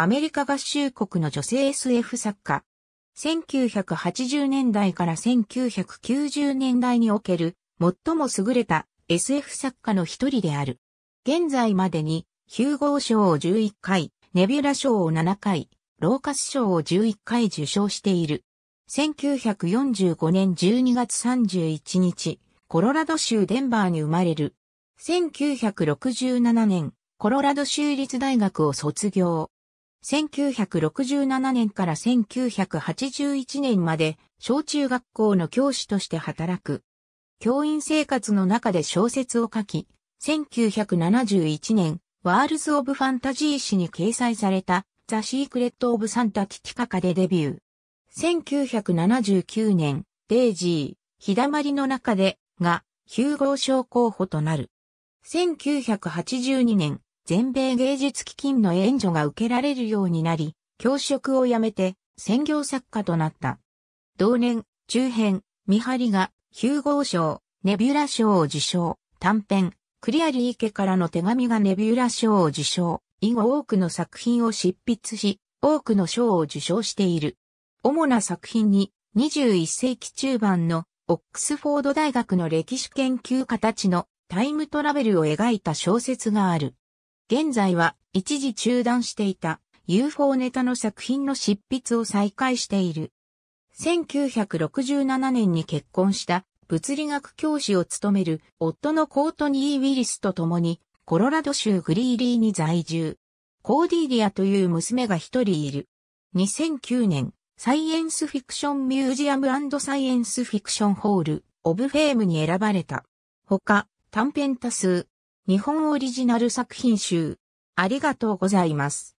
アメリカ合衆国の女性 SF 作家。1980年代から1990年代における最も優れた SF 作家の一人である。現在までにヒューゴー賞を11回、ネビュラ賞を7回、ローカス賞を11回受賞している。1945年12月31日、コロラド州デンバーに生まれる。1967年、コロラド州立大学を卒業。1967年から1981年まで小中学校の教師として働く。教員生活の中で小説を書き、1971年、ワールズ・オブ・ファンタジー誌に掲載された、ザ・シークレット・オブ・サンタ・キィティカカでデビュー。1979年、デイジー、日だまりの中で、が、ヒューゴー賞候補となる。1982年、全米芸術基金の援助が受けられるようになり、教職を辞めて専業作家となった。同年、中編、見張りが、ヒューゴー賞、ネビュラ賞を受賞、短編、クリアリー家からの手紙がネビュラ賞を受賞、以後多くの作品を執筆し、多くの賞を受賞している。主な作品に、21世紀中盤のオックスフォード大学の歴史研究家たちのタイムトラベルを描いた小説がある。現在は一時中断していた UFO ネタの作品の執筆を再開している。1967年に結婚した物理学教師を務める夫のコートニー・ウィリスと共にコロラド州グリーリーに在住。コーディリアという娘が一人いる。2009年、サイエンスフィクションミュージアムサイエンスフィクションホール、オブフェームに選ばれた。他、短編多数、日本オリジナル作品集。ありがとうございます。